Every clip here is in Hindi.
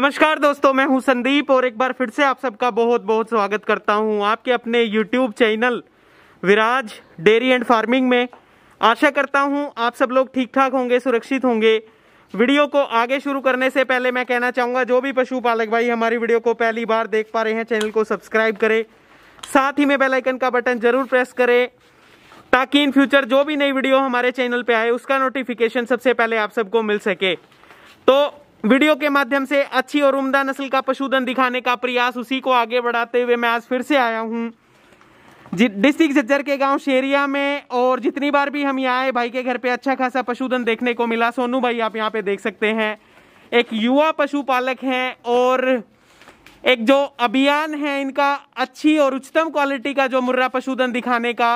नमस्कार दोस्तों मैं हूं संदीप और एक बार फिर से आप सबका बहुत बहुत स्वागत करता हूं आपके अपने YouTube channel Viraj dairy and farming में आशा करता हूं आप सब लोग ठीक ठाक होंगे सुरक्षित होंगे वीडियो को आगे शुरू करने से पहले मैं कहना चाहूंगा जो भी पशुपालक भाई हमारी वीडियो को पहली बार देख पा रहे हैं चैनल को सब्सक्राइब करें साथ ही में बेलाइकन का बटन ज़रूर प्रेस करें ताकि इन फ्यूचर जो भी नई वीडियो हमारे चैनल पर आए उसका नोटिफिकेशन सबसे पहले आप सबको मिल सके तो वीडियो के माध्यम से अच्छी और उम्दा नस्ल का पशुधन दिखाने का प्रयास उसी को आगे बढ़ाते हुए मैं आज फिर से आया हूँ डिस्ट्रिक्ट जज्जर के गांव शेरिया में और जितनी बार भी हम यहाँ आए भाई के घर पे अच्छा खासा पशुधन देखने को मिला सोनू भाई आप यहाँ पे देख सकते हैं एक युवा पशुपालक हैं और एक जो अभियान है इनका अच्छी और उच्चतम क्वालिटी का जो मुर्रा पशुधन दिखाने का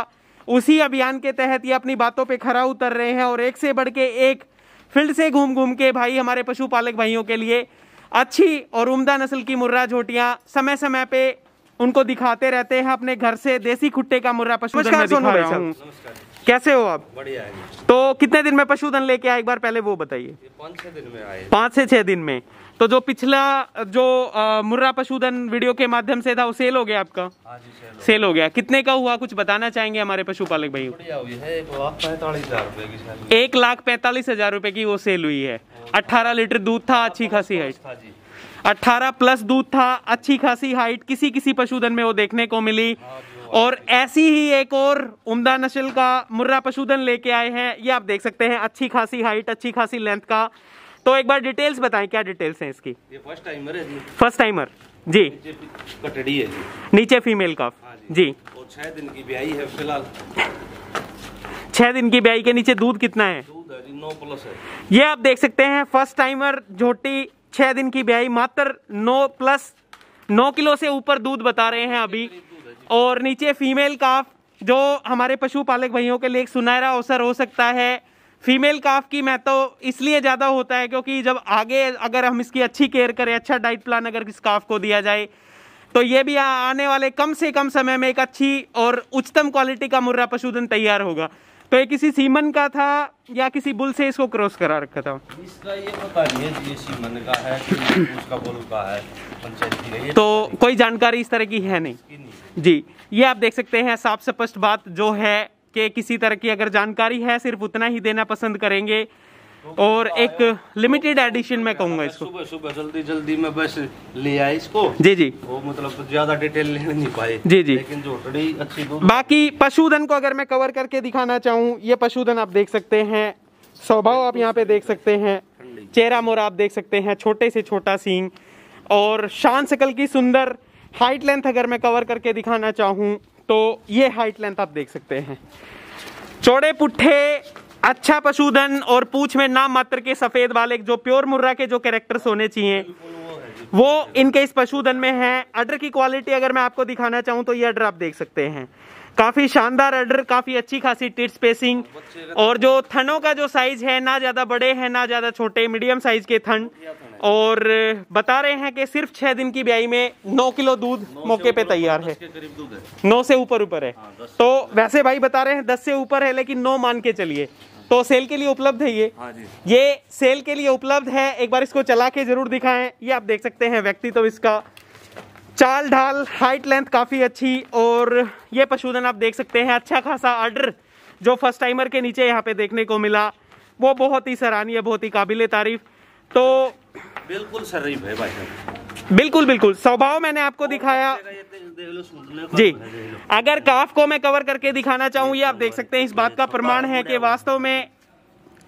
उसी अभियान के तहत ये अपनी बातों पे खरा उतर रहे हैं और एक से बढ़ के एक फील्ड से घूम घूम के भाई हमारे पशुपालक भाइयों के लिए अच्छी और उम्दा नस्ल की मुर्रा झोटियाँ समय समय पे उनको दिखाते रहते हैं अपने घर से देसी खुट्टे का मुर्रा पशु नमस्कार कैसे हो आप बढ़िया है तो कितने दिन में पशुधन लेके आए एक बार पहले वो बताइए पाँच छह दिन में आए पाँच से छह दिन में तो जो पिछला जो मुर्रा पशुधन वीडियो के माध्यम से था वो सेल हो गया आपका हाँ सेल हो, सेल हो गया कितने का हुआ कुछ बताना चाहेंगे हमारे पशुपालक भाई एक लाख पैंतालीस हजार रूपए की वो सेल हुई है अट्ठारह लीटर दूध था अच्छी खासी हाइट अट्ठारह प्लस दूध था अच्छी खासी हाइट किसी किसी पशुधन में वो देखने को मिली हाँ, और ऐसी ही एक और उमदा नस्ल का मुर्रा पशुधन लेके आए हैं ये आप देख सकते हैं अच्छी खासी हाइट अच्छी खासी लेंथ का तो एक बार डिटेल्स बताएं क्या डिटेल्स हैं इसकी ये फर्स्ट टाइमर है फर्स्ट टाइमर जी कटड़ी है जी नीचे फीमेल का हाँ जी, जी। और छह दिन की ब्याई है फिलहाल छह दिन की ब्याई के नीचे दूध कितना है नौ प्लस है ये आप देख सकते हैं फर्स्ट टाइमर झोटी छह दिन की ब्याई मात्र नौ प्लस नौ किलो से ऊपर दूध बता रहे हैं अभी और नीचे फीमेल काफ जो हमारे पशुपालक भाइयों के लिए एक सुनहरा अवसर हो सकता है फीमेल काफ की मैं तो इसलिए ज़्यादा होता है क्योंकि जब आगे अगर हम इसकी अच्छी केयर करें अच्छा डाइट प्लान अगर इस काफ को दिया जाए तो ये भी आने वाले कम से कम समय में एक अच्छी और उच्चतम क्वालिटी का मुर्रा पशुधन तैयार होगा तो ये किसी सीमन का था या किसी बुल से इसको क्रॉस करा रखा था इसका ये पता नहीं है ये सीमन का है उसका बुल का है पंचायत है तो कोई जानकारी इस तरह की है नहीं, नहीं। जी ये आप देख सकते हैं साफ स्पष्ट बात जो है कि किसी तरह की अगर जानकारी है सिर्फ उतना ही देना पसंद करेंगे और एक लिमिटेड एडिशन में कहूंगा इसको सुबह सुबह जल्दी जल्दी में बस ले आया इसको जी जी वो मतलब ज्यादा डिटेल ले नहीं पाए जी जी लेकिन जो हटड़ी अच्छी बाकी पशुधन को अगर मैं कवर करके दिखाना चाहूँ ये पशुधन आप देख सकते हैं स्वभाव आप यहाँ पे देख सकते हैं चेहरा मोरा आप देख सकते हैं छोटे से छोटा सींग और शान शकल की सुंदर हाइट लेंथ अगर मैं कवर करके दिखाना चाहूँ तो ये हाइट लेंथ आप देख सकते हैं चौड़े पुट्ठे अच्छा पशुधन और पूछ में नाम मात्र के सफेद वाले जो प्योर मुर्रा के जो कैरेक्टर्स होने चाहिए वो इनके इस पशुधन में है अडर की क्वालिटी अगर मैं आपको दिखाना चाहूँ तो ये अडर आप देख सकते हैं काफी शानदार अडर काफी अच्छी खासी टिट स्पेसिंग और जो थनों का जो साइज है ना ज्यादा बड़े हैं ना ज्यादा छोटे मीडियम साइज के थन और बता रहे हैं कि सिर्फ छह दिन की ब्याई में नौ किलो दूध मौके पे तैयार है नौ से ऊपर ऊपर है हाँ, तो वैसे भाई बता रहे हैं दस से ऊपर है लेकिन नौ मान के चलिए तो सेल के लिए उपलब्ध है ये हाँ जी ये सेल के लिए उपलब्ध है एक बार इसको चला के जरूर दिखाएं ये आप देख सकते हैं व्यक्ति तो इसका चाल ढाल हाइट लेंथ काफ़ी अच्छी और ये पशुधन आप देख सकते हैं अच्छा खासा आर्डर जो फर्स्ट टाइमर के नीचे यहाँ पे देखने को मिला वो बहुत ही सराहनीय बहुत ही काबिल तारीफ तो बिल्कुल सर भाई बिल्कुल बिल्कुल स्वभाव मैंने आपको दिखाया जी अगर काफ को मैं कवर करके दिखाना चाहूँ ये आप देख सकते हैं इस बात का प्रमाण है कि वास्तव में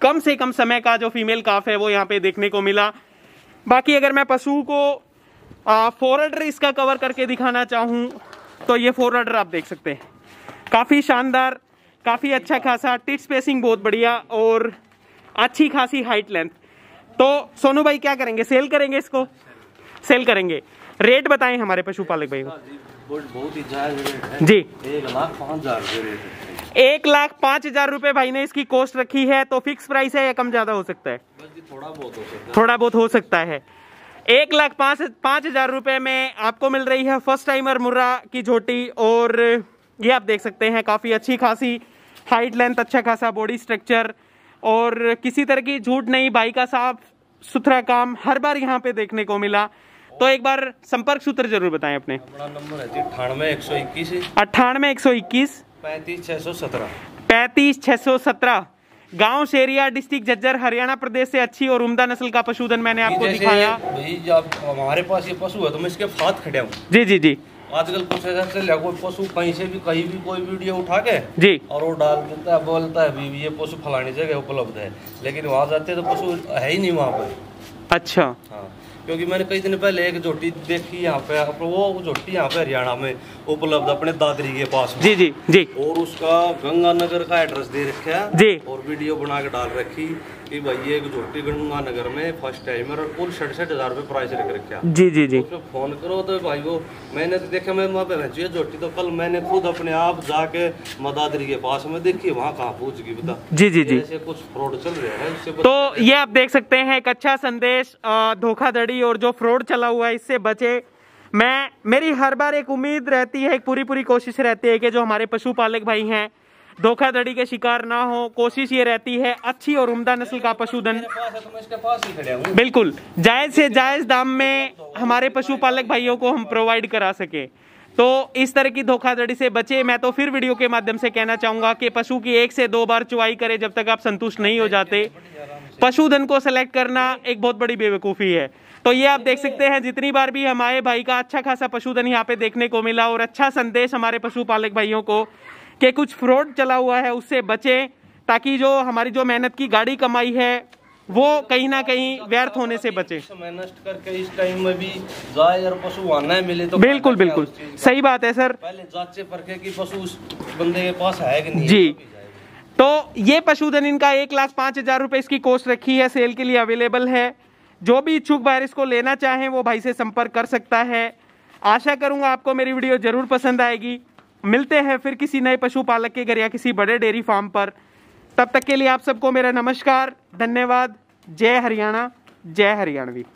कम से कम समय का जो फीमेल काफ है वो यहाँ पे देखने को मिला बाकी अगर मैं पशु को फोरडर इसका कवर करके दिखाना चाहूँ तो ये फोरडर आप देख सकते हैं काफ़ी शानदार काफ़ी अच्छा खासा टिट स्पेसिंग बहुत बढ़िया और अच्छी खासी हाइट लेंथ तो सोनू भाई क्या करेंगे सेल करेंगे इसको सेल करेंगे रेट बताएं हमारे पशुपालक भाई को बहुत ही है जी एक लाख पाँच हजार रूपए एक लाख पाँच हजार रूपए भाई ने इसकी कॉस्ट रखी है तो फिक्स प्राइस है या कम ज्यादा हो सकता है थोड़ा बहुत हो सकता है थोड़ा बहुत हो सकता है एक लाख पाँच पाँच हजार रुपये में आपको मिल रही है फर्स्ट टाइमर मुर्रा की झोटी और ये आप देख सकते हैं काफ़ी अच्छी खासी हाइट लेंथ अच्छा खासा बॉडी स्ट्रक्चर और किसी तरह की झूठ नहीं बाई का साफ सुथरा काम हर बार यहाँ पे देखने को मिला तो एक बार संपर्क सूत्र जरूर बताएं अपने अठानवे एक सौ इक्कीस अट्ठानवे एक सौ इक्कीस पैंतीस छह सौ सत्रह पैंतीस छः सौ सत्रह गांव शेरिया डिस्ट्रिक्ट जज्जर हरियाणा प्रदेश से अच्छी और उम्दा नस्ल का पशुधन मैंने आपको दिखाया हमारे पास ये पशु है तो मैं इसके साथ खड़े हूँ जी जी जी आजकल कुछ ऐसा चल रहा है पशु कहीं से भी कहीं भी कोई वीडियो उठा के जी और वो डाल देता है बोलता है ये पशु फलानी जगह उपलब्ध है लेकिन वहाँ जाते तो पशु है ही नहीं वहाँ पर अच्छा हाँ क्योंकि मैंने कई दिन पहले एक झोटी देखी यहाँ पे वो झोटी यहाँ पे हरियाणा में उपलब्ध अपने दादरी के पास जी जी जी और उसका गंगानगर का एड्रेस दे रखा है जी और वीडियो बना के डाल रखी कि भाई ये एक झोटी गंगानगर में फर्स्ट टाइम और कुल सड़सठ हजार रूपए प्राइस रख रखा जी जी जी तो फोन करो तो भाई वो मैंने तो देखा मैं वहाँ पे भेजी झोटी तो कल मैंने खुद अपने आप जाके मदादरी के पास में देखी वहाँ कहाँ पूछ गई बता जी जी जी कुछ फ्रॉड तो चल रहा है तो ये आप देख सकते हैं एक अच्छा संदेश धोखाधड़ी चोरी और जो फ्रॉड चला हुआ है इससे बचे मैं मेरी हर बार एक उम्मीद रहती है एक पूरी पूरी कोशिश रहती है कि जो हमारे पशुपालक भाई हैं धोखाधड़ी के शिकार ना हो कोशिश ये रहती है अच्छी और उम्दा नस्ल का पशुधन बिल्कुल जायज से जायज दाम में हमारे पशुपालक भाइयों को हम प्रोवाइड करा सके तो इस तरह की धोखाधड़ी से बचे मैं तो फिर वीडियो के माध्यम से कहना चाहूंगा कि पशु की एक से दो बार चुवाई करें जब तक आप संतुष्ट नहीं हो जाते पशुधन को सेलेक्ट करना एक बहुत बड़ी बेवकूफ़ी है तो ये आप देख सकते हैं जितनी बार भी हमारे भाई का अच्छा खासा पशुधन यहाँ पे देखने को मिला और अच्छा संदेश हमारे पशुपालक भाइयों को कि कुछ फ्रॉड चला हुआ है उससे बचें ताकि जो हमारी जो मेहनत की गाड़ी कमाई है वो कहीं ना कहीं व्यर्थ होने से बचे नष्ट करके इस टाइम में भी पशु आना मिले तो बिल्कुल बिल्कुल सही बात है सर पहले जांच से परखे कि पशु उस बंदे के पास है कि नहीं जी तो ये पशुधन इनका एक लाख पाँच हज़ार रुपये इसकी कोस्ट रखी है सेल के लिए अवेलेबल है जो भी इच्छुक बायर इसको लेना चाहें वो भाई से संपर्क कर सकता है आशा करूँगा आपको मेरी वीडियो ज़रूर पसंद आएगी मिलते हैं फिर किसी नए पशुपालक के घर या किसी बड़े डेयरी फार्म पर तब तक के लिए आप सबको मेरा नमस्कार धन्यवाद जय हरियाणा जय हरियाणवी